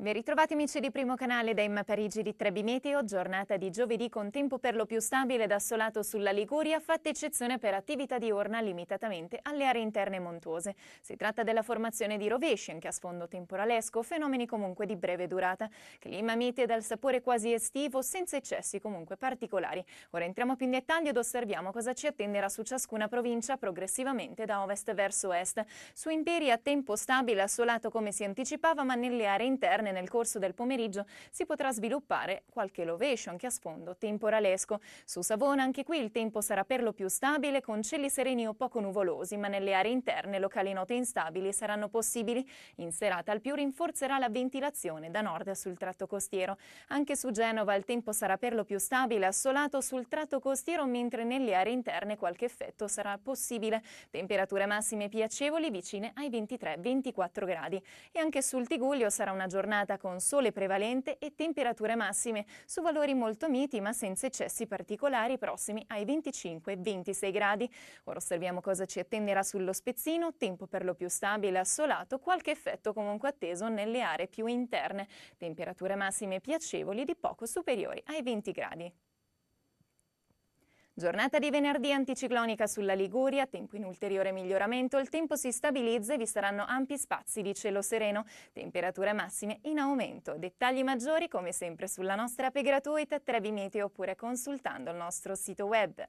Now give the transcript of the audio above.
Ben ritrovati amici di Primo Canale da Emma Parigi di Trebimeteo, giornata di giovedì con tempo per lo più stabile ed assolato sulla Liguria, fatta eccezione per attività diurna limitatamente alle aree interne montuose. Si tratta della formazione di rovesci, anche a sfondo temporalesco, fenomeni comunque di breve durata. Clima mite dal sapore quasi estivo, senza eccessi comunque particolari. Ora entriamo più in dettaglio ed osserviamo cosa ci attenderà su ciascuna provincia progressivamente da ovest verso est. Su Imperi a tempo stabile, assolato come si anticipava, ma nelle aree interne discussione nel corso del pomeriggio si potrà sviluppare qualche lovescio anche a sfondo temporalesco. Su Savona anche qui il tempo sarà per lo più stabile con cieli sereni o poco nuvolosi, ma nelle aree interne locali note instabili saranno possibili. In serata al più rinforzerà la ventilazione da nord sul tratto costiero. Anche su Genova il tempo sarà per lo più stabile, assolato sul tratto costiero, mentre nelle aree interne qualche effetto sarà possibile. Temperature massime piacevoli vicine ai 23-24 gradi. E anche sul Tiguglio sarà una giornata giornata con sole prevalente e temperature massime su valori molto miti ma senza eccessi particolari prossimi ai 25-26 gradi. Ora osserviamo cosa ci attenderà sullo spezzino, tempo per lo più stabile, assolato, qualche effetto comunque atteso nelle aree più interne, temperature massime piacevoli di poco superiori ai 20 gradi. Giornata di venerdì anticiclonica sulla Liguria, tempo in ulteriore miglioramento, il tempo si stabilizza e vi saranno ampi spazi di cielo sereno, temperature massime in aumento. Dettagli maggiori come sempre sulla nostra app gratuita Trebimeteo oppure consultando il nostro sito web.